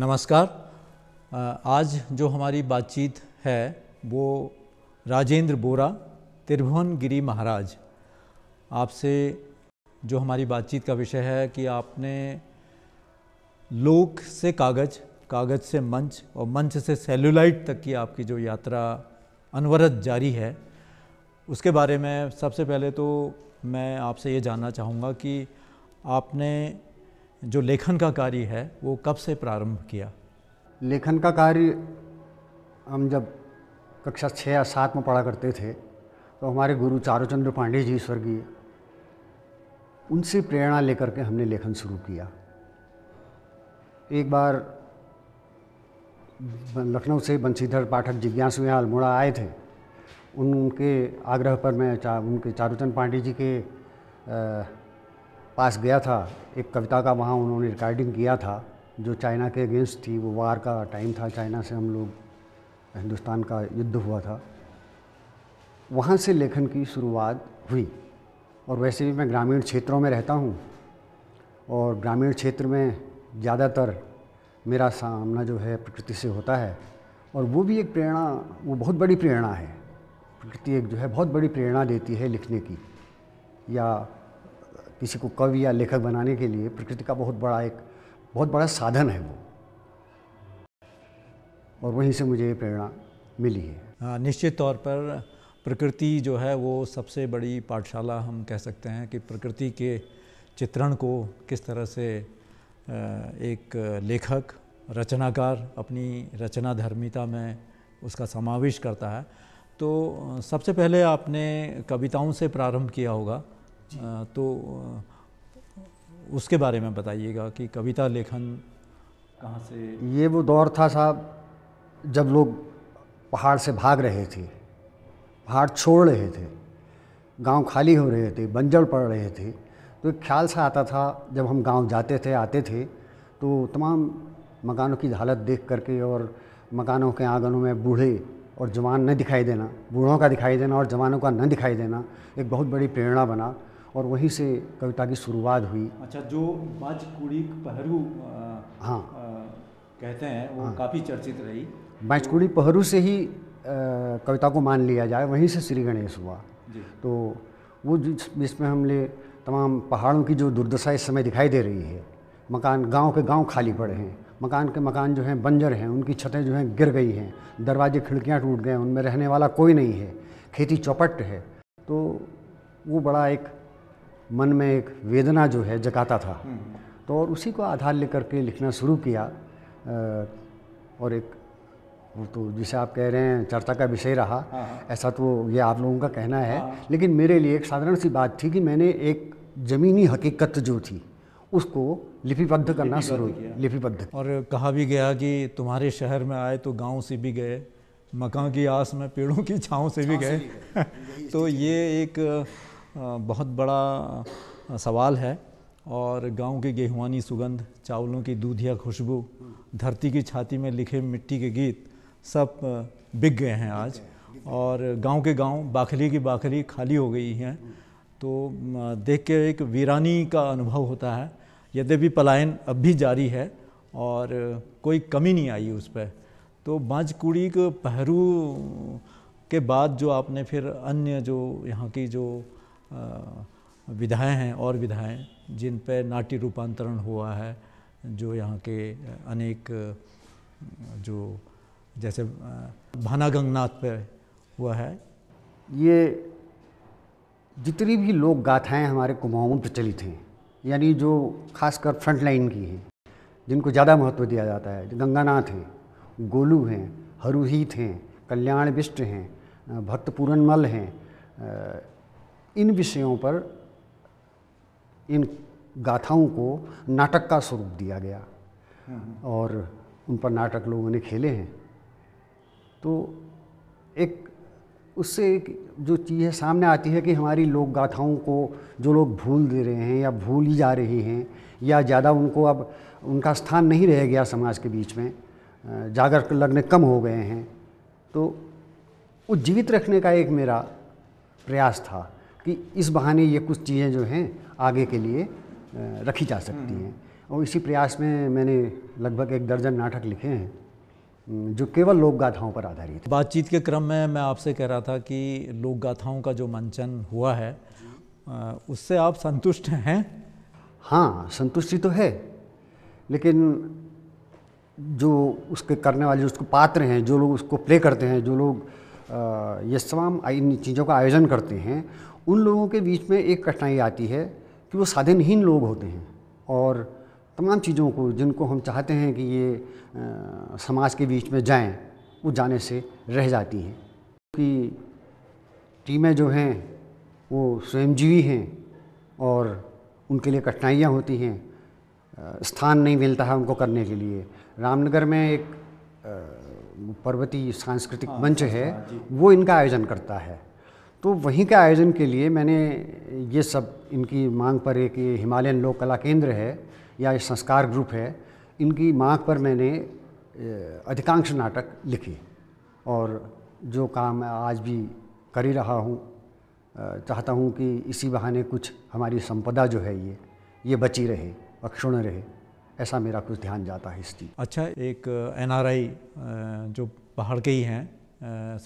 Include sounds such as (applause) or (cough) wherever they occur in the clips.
नमस्कार आज जो हमारी बातचीत है वो राजेंद्र बोरा त्रिभुवन गिरी महाराज आपसे जो हमारी बातचीत का विषय है कि आपने लोक से कागज कागज से मंच और मंच से सेलुलाइट तक की आपकी जो यात्रा अनवरत जारी है उसके बारे में सबसे पहले तो मैं आपसे ये जानना चाहूँगा कि आपने जो लेखन का कार्य है वो कब से प्रारंभ किया लेखन का कार्य हम जब कक्षा छः या सात में पढ़ा करते थे तो हमारे गुरु चारूचंद्र पांडे जी स्वर्गीय उनसे प्रेरणा लेकर के हमने लेखन शुरू किया एक बार लखनऊ से बंशीधर पाठक जिज्ञासु यहाँ अल्मोड़ा आए थे उनके आग्रह पर मैं चा उनके चारूचंद पांडे जी के पास गया था एक कविता का वहाँ उन्होंने रिकॉर्डिंग किया था जो चाइना के अगेंस्ट थी वो वार का टाइम था चाइना से हम लोग हिंदुस्तान का युद्ध हुआ था वहाँ से लेखन की शुरुआत हुई और वैसे भी मैं ग्रामीण क्षेत्रों में रहता हूँ और ग्रामीण क्षेत्र में ज़्यादातर मेरा सामना जो है प्रकृति से होता है और वो भी एक प्रेरणा वो बहुत बड़ी प्रेरणा है प्रकृति एक जो है बहुत बड़ी प्रेरणा देती है लिखने की या किसी को कवि या लेखक बनाने के लिए प्रकृति का बहुत बड़ा एक बहुत बड़ा साधन है वो और वहीं से मुझे ये प्रेरणा मिली है हाँ, निश्चित तौर पर प्रकृति जो है वो सबसे बड़ी पाठशाला हम कह सकते हैं कि प्रकृति के चित्रण को किस तरह से एक लेखक रचनाकार अपनी रचना धर्मिता में उसका समावेश करता है तो सबसे पहले आपने कविताओं से प्रारंभ किया होगा तो उसके बारे में बताइएगा कि कविता लेखन कहाँ से ये वो दौर था साहब जब लोग पहाड़ से भाग रहे थे पहाड़ छोड़ रहे थे गांव खाली हो रहे थे बंजर पड़ रहे थे तो एक ख्याल सा आता था जब हम गांव जाते थे आते थे तो तमाम मकानों की हालत देख करके और मकानों के आंगनों में बूढ़े और जवान न दिखाई देना बूढ़ों का दिखाई देना और जवानों का न दिखाई देना एक बहुत बड़ी प्रेरणा बना और वहीं से कविता की शुरुआत हुई अच्छा जो बाज कुड़ी पहरू हाँ कहते हैं वो हाँ, काफ़ी चर्चित रही बाजकुड़ी तो पहरू से ही आ, कविता को मान लिया जाए वहीं से श्री गणेश हुआ तो वो जिस जिसमें हमने तमाम पहाड़ों की जो दुर्दशा इस समय दिखाई दे रही है मकान गांव के गांव खाली पड़े हैं मकान के मकान जो हैं बंजर हैं उनकी छतें जो हैं गिर गई हैं दरवाजे खिड़कियां टूट गए हैं उनमें रहने वाला कोई नहीं है खेती चौपट है तो वो बड़ा एक मन में एक वेदना जो है जगाता था हम्म। तो और उसी को आधार लेकर के लिखना शुरू किया और एक तो जिसे आप कह रहे हैं चर्चा का विषय रहा हाँ, हाँ। ऐसा तो ये आप लोगों का कहना है हाँ। लेकिन मेरे लिए एक साधारण सी बात थी कि मैंने एक ज़मीनी हकीकत जो थी उसको लिपिबद्ध करना शुरू किया लिपिबद्ध और कहा भी गया कि तुम्हारे शहर में आए तो गांव से भी गए मकान की आस में पेड़ों की छाँव से भी गए (laughs) तो ये एक बहुत बड़ा सवाल है और गांव के गेहुआनी सुगंध चावलों की दूधिया खुशबू धरती की छाती में लिखे मिट्टी के गीत सब बिक गए हैं आज और गांव के गांव बाखली की बाखली खाली हो गई हैं तो देख के एक वीरानी का अनुभव होता है यद्यपि पलायन अब भी जारी है और कोई कमी नहीं आई उस पर तो बांझकुड़ी के पहरू के बाद जो आपने फिर अन्य जो यहाँ की जो विधाएं हैं और विधाएं जिन पर नाट्य रूपांतरण हुआ है जो यहाँ के अनेक जो जैसे भाना गंगनाथ पर हुआ है ये जितनी भी लोक गाथाएं हमारे कुमाऊँ में प्रचलित हैं यानी जो खासकर फ्रंट लाइन की हैं जिनको ज़्यादा महत्व दिया जाता है गंगानाथ हैं गोलू हैं हरूहीत हैं कल्याण विष्ट हैं भक्त पूरनमल हैं इन विषयों पर इन गाथाओं को नाटक का स्वरूप दिया गया और उन पर नाटक लोगों ने खेले हैं तो एक उससे एक जो चीज़ सामने आती है कि हमारी लोक गाथाओं को जो लोग भूल दे रहे हैं या भूल ही जा रहे हैं या ज़्यादा उनको अब उनका स्थान नहीं रह गया समाज के बीच में जागर लगने कम हो गए हैं तो वो जीवित रखने का एक मेरा प्रयास था कि इस बहाने ये कुछ चीज़ें जो हैं आगे के लिए रखी जा सकती हम्म। हैं और इसी प्रयास में मैंने लगभग एक दर्जन नाटक लिखे हैं जो केवल लोक गाथाओं पर आधारित बातचीत के क्रम में मैं आपसे कह रहा था कि लोक गाथाओं का जो मंचन हुआ है उससे आप संतुष्ट हैं हाँ संतुष्टि तो है लेकिन जो उसके करने वाले उसको पात्र हैं जो लोग उसको प्ले करते हैं जो लोग ये तमाम इन चीज़ों का आयोजन करते हैं उन लोगों के बीच में एक कठिनाई आती है कि वो साधनहीन लोग होते हैं और तमाम चीज़ों को जिनको हम चाहते हैं कि ये आ, समाज के बीच में जाएं वो जाने से रह जाती हैं क्योंकि टीमें जो हैं वो स्वयंजीवी हैं और उनके लिए कठिनाइयाँ होती हैं स्थान नहीं मिलता है उनको करने के लिए रामनगर में एक पर्वतीय सांस्कृतिक हाँ, मंच हाँ, है हाँ, वो इनका आयोजन करता है तो वहीं के आयोजन के लिए मैंने ये सब इनकी मांग पर एक हिमालयन लोक कला केंद्र है या ये संस्कार ग्रुप है इनकी मांग पर मैंने अधिकांश नाटक लिखे और जो काम आज भी कर ही रहा हूँ चाहता हूँ कि इसी बहाने कुछ हमारी संपदा जो है ये ये बची रहे अक्षुण रहे ऐसा मेरा कुछ ध्यान जाता है इस चीज़ अच्छा एक एनआरआई जो बाहर के ही हैं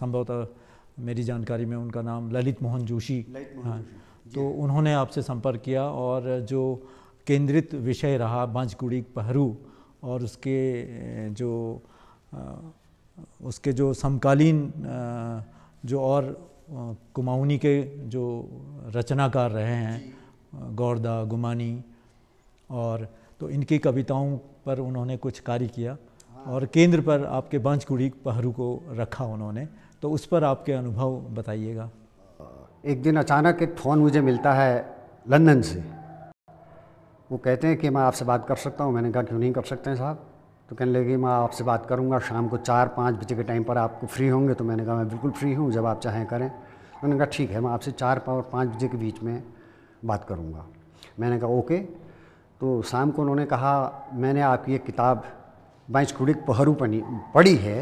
संभवतः मेरी जानकारी में उनका नाम ललित मोहन जोशी हाँ तो उन्होंने आपसे संपर्क किया और जो केंद्रित विषय रहा बांझकुड़ी पहरू और उसके जो उसके जो समकालीन जो और कुमाऊनी के जो रचनाकार रहे हैं गौरदा गुमानी और तो इनकी कविताओं पर उन्होंने कुछ कार्य किया हाँ। और केंद्र पर आपके बांझकुड़ी पहरू को रखा उन्होंने तो उस पर आपके अनुभव बताइएगा एक दिन अचानक एक फ़ोन मुझे मिलता है लंदन से वो कहते हैं कि मैं आपसे बात कर सकता हूँ मैंने कहा क्यों नहीं कर सकते हैं साहब तो कहने लगे मैं आपसे बात करूँगा शाम को चार पाँच बजे के टाइम पर आपको फ्री होंगे तो मैंने कहा मैं बिल्कुल फ्री हूँ जब आप चाहें करें उन्होंने कहा ठीक है मैं आपसे चार और पाँच बजे के बीच में बात करूँगा मैंने कहा ओके तो शाम को उन्होंने कहा मैंने आपकी एक किताब बाइस कुड़िक पहरू पनी पढ़ी है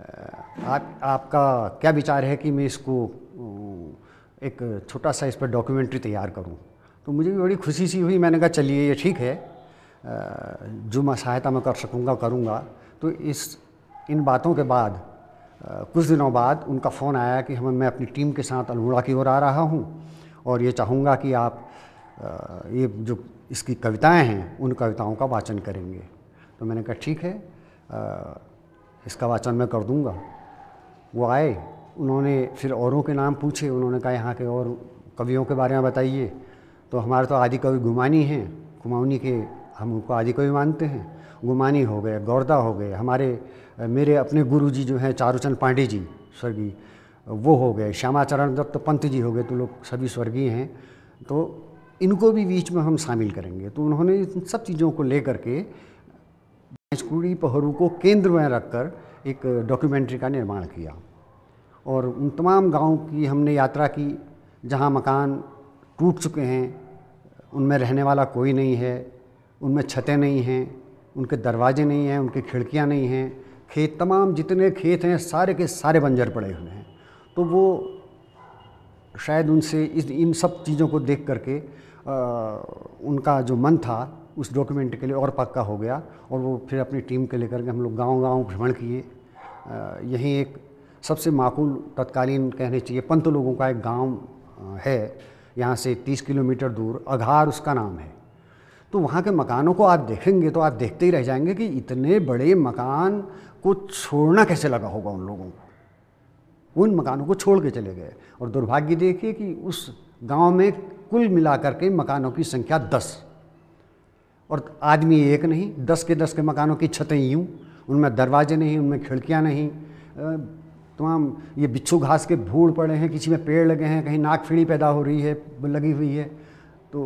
आप आपका क्या विचार है कि मैं इसको एक छोटा सा इस पर डॉक्यूमेंट्री तैयार करूं तो मुझे भी बड़ी खुशी सी हुई मैंने कहा चलिए ये ठीक है जो मैं सहायता मैं कर सकूँगा करूँगा तो इस इन बातों के बाद कुछ दिनों बाद उनका फ़ोन आया कि हमें मैं अपनी टीम के साथ अल्मोड़ा की ओर आ रहा हूँ और ये चाहूँगा कि आप ये जो इसकी कविताएं हैं उन कविताओं का वाचन करेंगे तो मैंने कहा ठीक है इसका वाचन मैं कर दूंगा वो आए उन्होंने फिर औरों के नाम पूछे उन्होंने कहा यहाँ के और कवियों के बारे में बताइए तो हमारे तो आदि कवि गुमानी हैं कुमाऊनी के हम उनको आदि कवि मानते हैं गुमानी हो गए गौरदा हो गए हमारे मेरे अपने गुरु जी जो हैं चारूचंद पांडे जी स्वर्गीय वो हो गए श्यामाचरण दत्त पंत जी हो गए तो लोग सभी स्वर्गीय हैं तो इनको भी बीच में हम शामिल करेंगे तो उन्होंने इन सब चीज़ों को लेकर के संस्कृति पहरू को केंद्र में रखकर एक डॉक्यूमेंट्री का निर्माण किया और उन तमाम गाँव की हमने यात्रा की जहाँ मकान टूट चुके हैं उनमें रहने वाला कोई नहीं है उनमें छतें नहीं हैं उनके दरवाजे नहीं हैं उनकी खिड़कियाँ नहीं हैं खेत तमाम जितने खेत हैं सारे के सारे बंजर पड़े हुए हैं तो वो शायद उनसे इस इन सब चीज़ों को देख करके आ, उनका जो मन था उस डॉक्यूमेंट के लिए और पक्का हो गया और वो फिर अपनी टीम के लेकर के हम लोग गांव गांव भ्रमण किए यहीं एक सबसे माकूल तत्कालीन कहने चाहिए पंत लोगों का एक गांव है यहाँ से 30 किलोमीटर दूर अघार उसका नाम है तो वहाँ के मकानों को आप देखेंगे तो आप देखते ही रह जाएंगे कि इतने बड़े मकान को छोड़ना कैसे लगा होगा उन लोगों को उन मकानों को छोड़ के चले गए और दुर्भाग्य देखिए कि उस गांव में कुल मिलाकर के मकानों की संख्या दस और आदमी एक नहीं दस के दस के मकानों की छतें यूँ उनमें दरवाजे नहीं उनमें खिड़कियाँ नहीं तमाम ये बिच्छू घास के भूड़ पड़े हैं किसी में पेड़ लगे हैं कहीं नाकफीड़ी पैदा हो रही है लगी हुई है तो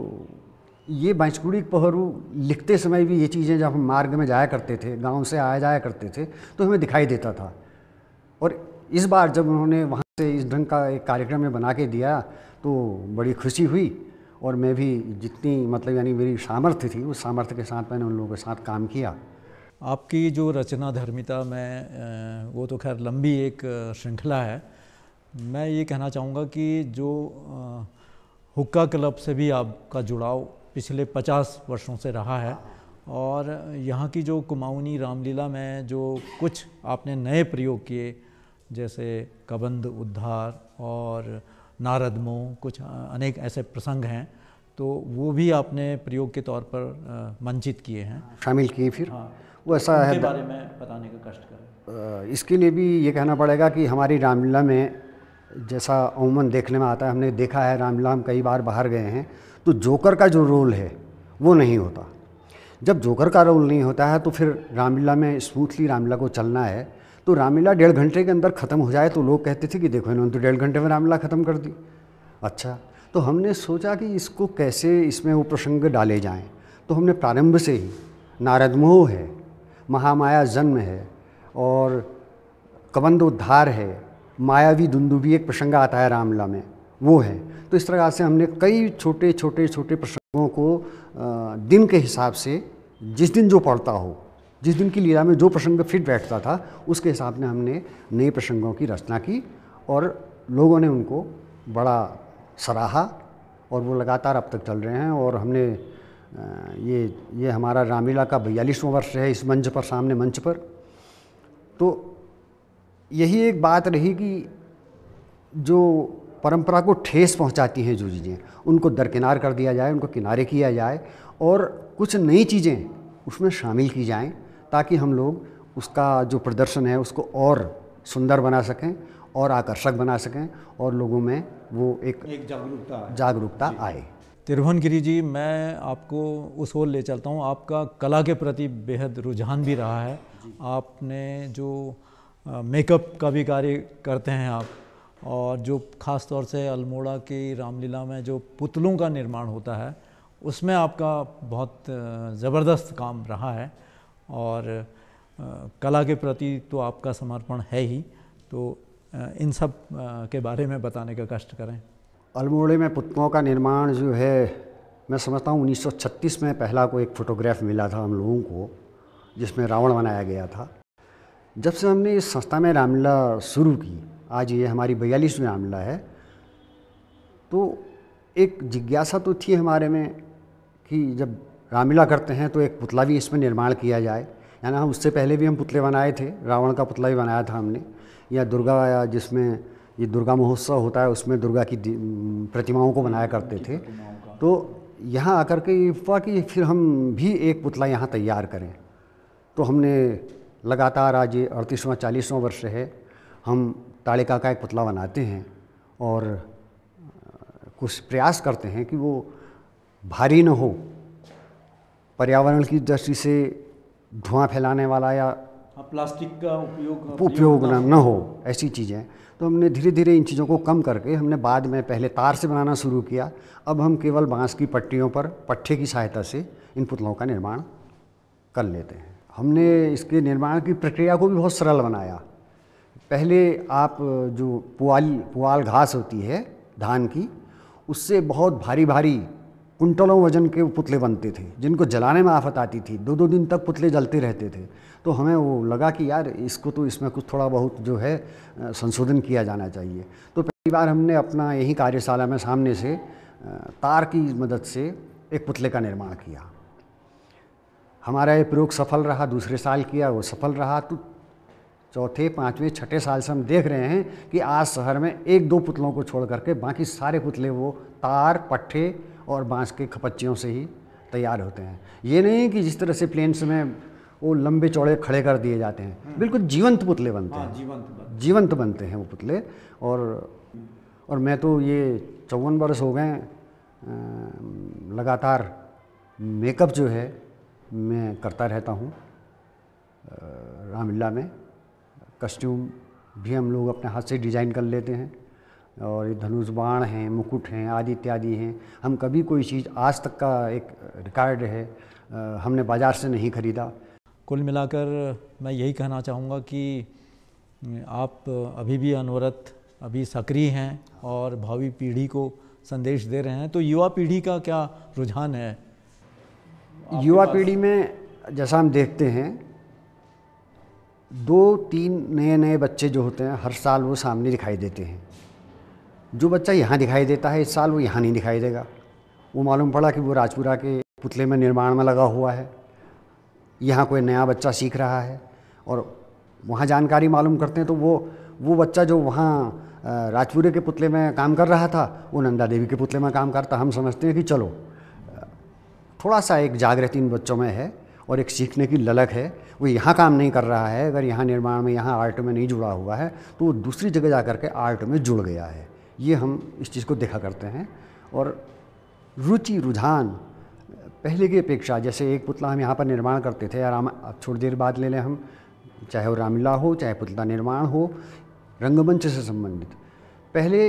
ये बांसकुड़ी पहरू लिखते समय भी ये चीज़ें जब हम मार्ग में जाया करते थे गांव से आया जाया करते थे तो हमें दिखाई देता था और इस बार जब उन्होंने वहाँ से इस ढंग का एक कार्यक्रम में बना के दिया तो बड़ी खुशी हुई और मैं भी जितनी मतलब यानी मेरी सामर्थ्य थी उस सामर्थ्य के साथ मैंने उन लोगों के साथ काम किया आपकी जो रचना धर्मिता में वो तो खैर लंबी एक श्रृंखला है मैं ये कहना चाहूँगा कि जो हुक्का क्लब से भी आपका जुड़ाव पिछले पचास वर्षों से रहा है और यहाँ की जो कुमाऊनी रामलीला में जो कुछ आपने नए प्रयोग किए जैसे कबंद उद्धार और नारद मोह कुछ अनेक ऐसे प्रसंग हैं तो वो भी आपने प्रयोग के तौर पर मंचित किए हैं शामिल किए फिर हाँ वो ऐसा है बारे में बताने का कष्ट कर इसके लिए भी ये कहना पड़ेगा कि हमारी रामलीला में जैसा अमूमन देखने में आता है हमने देखा है रामलीला हम कई बार बाहर गए हैं तो जोकर का जो रोल है वो नहीं होता जब जोकर का रोल नहीं होता है तो फिर रामलीला में स्मूथली रामलीला को चलना है तो रामलीला डेढ़ घंटे के अंदर ख़त्म हो जाए तो लोग कहते थे कि देखो इन्होंने तो डेढ़ घंटे में रामलीला ख़त्म कर दी अच्छा तो हमने सोचा कि इसको कैसे इसमें वो प्रसंग डाले जाएँ तो हमने प्रारंभ से ही नारद मोह है महामाया जन्म है और कबंदोद्धार है मायावी दुंदुबी एक प्रसंग आता है रामला में वो है तो इस प्रकार से हमने कई छोटे छोटे छोटे प्रसंगों को दिन के हिसाब से जिस दिन जो पढ़ता हो जिस दिन की लीला में जो प्रसंग फिट बैठता था उसके हिसाब से हमने नए प्रसंगों की रचना की और लोगों ने उनको बड़ा सराहा और वो लगातार अब तक चल रहे हैं और हमने ये ये हमारा रामलीला का बयालीसवां वर्ष है इस मंच पर सामने मंच पर तो यही एक बात रही कि जो परंपरा को ठेस पहुंचाती हैं जो चीज़ें उनको दरकिनार कर दिया जाए उनको किनारे किया जाए और कुछ नई चीज़ें उसमें शामिल की जाएं ताकि हम लोग उसका जो प्रदर्शन है उसको और सुंदर बना सकें और आकर्षक बना सकें और लोगों में वो एक, एक जागरूकता जागरूकता आए गिरी जी मैं आपको उस ओर ले चलता हूँ आपका कला के प्रति बेहद रुझान भी रहा है आपने जो मेकअप का भी कार्य करते हैं आप और जो ख़ास तौर से अल्मोड़ा की रामलीला में जो पुतलों का निर्माण होता है उसमें आपका बहुत ज़बरदस्त काम रहा है और कला के प्रति तो आपका समर्पण है ही तो इन सब के बारे में बताने का कष्ट करें अल्मोड़े में पुतलों का निर्माण जो है मैं समझता हूँ 1936 में पहला को एक फ़ोटोग्राफ मिला था हम लोगों को जिसमें रावण बनाया गया था जब से हमने इस संस्था में रामलीला शुरू की आज ये हमारी बयालीसवीं रामलीला है तो एक जिज्ञासा तो थी हमारे में कि जब रामलीला करते हैं तो एक पुतला भी इसमें निर्माण किया जाए यानी हम उससे पहले भी हम पुतले बनाए थे रावण का पुतला भी बनाया था हमने या दुर्गा या जिसमें ये दुर्गा महोत्सव होता है उसमें दुर्गा की प्रतिमाओं को बनाया करते थे तो यहाँ आकर के ये हुआ कि फिर हम भी एक पुतला यहाँ तैयार करें तो हमने लगातार आज ये अड़तीसवां चालीसवां वर्ष है हम ताड़िका का एक पुतला बनाते हैं और कुछ प्रयास करते हैं कि वो भारी न हो पर्यावरण की दृष्टि से धुआं फैलाने वाला या हाँ, प्लास्टिक का उपयोग उपयोग ना न हो ऐसी चीज़ें तो हमने धीरे धीरे इन चीज़ों को कम करके हमने बाद में पहले तार से बनाना शुरू किया अब हम केवल बांस की पट्टियों पर पट्टे की सहायता से इन पुतलों का निर्माण कर लेते हैं हमने इसके निर्माण की प्रक्रिया को भी बहुत सरल बनाया पहले आप जो पुआल पुआल घास होती है धान की उससे बहुत भारी भारी कुंटलों वजन के पुतले बनते थे जिनको जलाने में आफत आती थी दो दो दिन तक पुतले जलते रहते थे तो हमें वो लगा कि यार इसको तो इसमें कुछ थोड़ा बहुत जो है संशोधन किया जाना चाहिए तो पहली बार हमने अपना यही कार्यशाला में सामने से तार की मदद से एक पुतले का निर्माण किया हमारा ये प्रयोग सफल रहा दूसरे साल किया वो सफल रहा तो चौथे पाँचवें छठे साल से हम देख रहे हैं कि आज शहर में एक दो पुतलों को छोड़ करके बाकी सारे पुतले वो तार पट्टे और बांस के खपच्चियों से ही तैयार होते हैं ये नहीं कि जिस तरह से प्लेन्स में वो लंबे चौड़े खड़े कर दिए जाते हैं हम्म। बिल्कुल जीवंत पुतले बनते हाँ, हैं जीवंत जीवंत बनते हैं वो पुतले और और मैं तो ये चौवन बरस हो गए लगातार मेकअप जो है मैं करता रहता हूँ रामलीला में कस्ट्यूम भी हम लोग अपने हाथ से डिज़ाइन कर लेते हैं और ये धनुष बाण हैं मुकुट हैं आदि इत्यादि हैं हम कभी कोई चीज़ आज तक का एक रिकॉर्ड है हमने बाज़ार से नहीं ख़रीदा कुल मिलाकर मैं यही कहना चाहूँगा कि आप अभी भी अनवरत अभी सक्रिय हैं और भावी पीढ़ी को संदेश दे रहे हैं तो युवा पीढ़ी का क्या रुझान है युवा पीढ़ी में जैसा हम देखते हैं दो तीन नए नए बच्चे जो होते हैं हर साल वो सामने दिखाई देते हैं जो बच्चा यहाँ दिखाई देता है इस साल वो यहाँ नहीं दिखाई देगा वो मालूम पड़ा कि वो राजपुरा के पुतले में निर्माण में लगा हुआ है यहाँ कोई नया बच्चा सीख रहा है और वहाँ जानकारी मालूम करते हैं तो वो वो बच्चा जो वहाँ राजपुरे के पुतले में काम कर रहा था वो नंदा देवी के पुतले में काम करता हम समझते हैं कि चलो थोड़ा सा एक जागृति इन बच्चों में है और एक सीखने की ललक है वो यहाँ काम नहीं कर रहा है अगर यहाँ निर्माण में यहाँ आर्ट में नहीं जुड़ा हुआ है तो वो दूसरी जगह जा करके आर्ट में जुड़ गया है ये हम इस चीज़ को देखा करते हैं और रुचि रुझान पहले की अपेक्षा जैसे एक पुतला हम यहाँ पर निर्माण करते थे या राम थोड़ी देर बाद ले लें हम चाहे वो रामलीला हो चाहे पुतला निर्माण हो रंगमंच से संबंधित पहले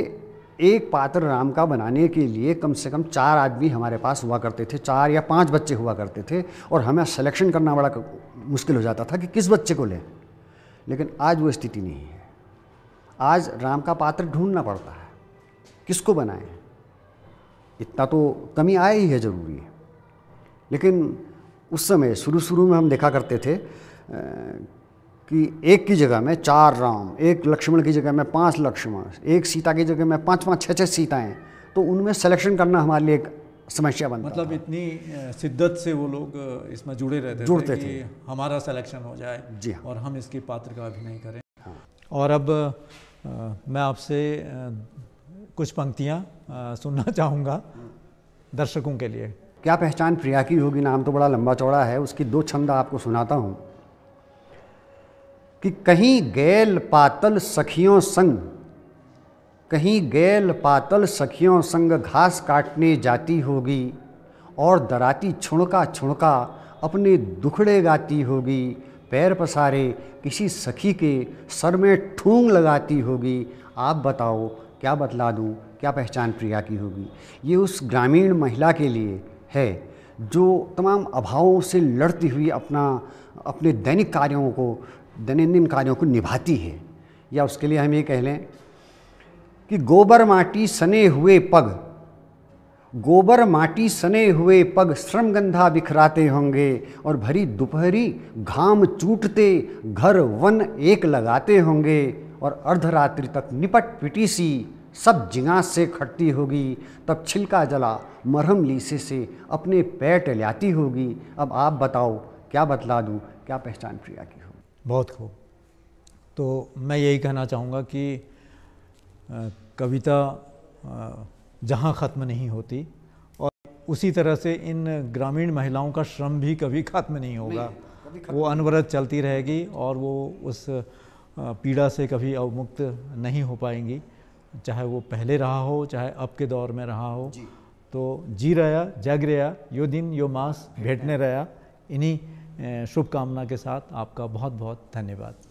एक पात्र राम का बनाने के लिए कम से कम चार आदमी हमारे पास हुआ करते थे चार या पांच बच्चे हुआ करते थे और हमें सिलेक्शन करना बड़ा मुश्किल हो जाता था कि किस बच्चे को लें लेकिन आज वो स्थिति नहीं है आज राम का पात्र ढूंढना पड़ता है किसको बनाएं इतना तो कमी आए ही है ज़रूरी है लेकिन उस समय शुरू शुरू में हम देखा करते थे कि एक की जगह में चार राम एक लक्ष्मण की जगह में पांच लक्ष्मण एक सीता की जगह में पांच पांच छः छः सीताएं तो उनमें सिलेक्शन करना हमारे लिए एक समस्या बनता मतलब इतनी शिद्दत से वो लोग इसमें जुड़े रहते जुड़ते थे, थे। हमारा सिलेक्शन हो जाए जी हाँ। और हम इसके पात्र का अभिनय करें हाँ। और अब आ, मैं आपसे कुछ पंक्तियाँ सुनना (laughs) चाहूँगा दर्शकों के लिए क्या पहचान प्रिया की होगी नाम तो बड़ा लंबा चौड़ा है उसकी दो छंद आपको सुनाता हूँ कि कहीं गैल पातल सखियों संग कहीं गैल पातल सखियों संग घास काटने जाती होगी और दराती छुणका छुड़का अपने दुखड़े गाती होगी पैर पसारे किसी सखी के सर में ठूंग लगाती होगी आप बताओ क्या बतला दूँ क्या पहचान प्रिया की होगी ये उस ग्रामीण महिला के लिए है जो तमाम अभावों से लड़ती हुई अपना अपने दैनिक कार्यों को दैनंदिन कार्यों को निभाती है या उसके लिए हम ये कह लें कि गोबर माटी सने हुए पग गोबर माटी सने हुए पग श्रम गंधा बिखराते होंगे और भरी दोपहरी घाम चूटते घर वन एक लगाते होंगे और अर्धरात्रि तक निपट पिटी सी सब जिगा से खटती होगी तब छिलका जला मरहम लीसे से अपने पैर लाती होगी अब आप बताओ क्या बतला दूँ क्या पहचान प्रिया की होगी बहुत खूब तो मैं यही कहना चाहूँगा कि कविता जहाँ ख़त्म नहीं होती और उसी तरह से इन ग्रामीण महिलाओं का श्रम भी कभी ख़त्म नहीं होगा नहीं, वो अनवरत चलती रहेगी और वो उस पीड़ा से कभी अवमुक्त नहीं हो पाएंगी चाहे वो पहले रहा हो चाहे अब के दौर में रहा हो तो जी रहा जग रहा यो दिन यो मास भेंटने रहा इन्हीं शुभकामना के साथ आपका बहुत बहुत धन्यवाद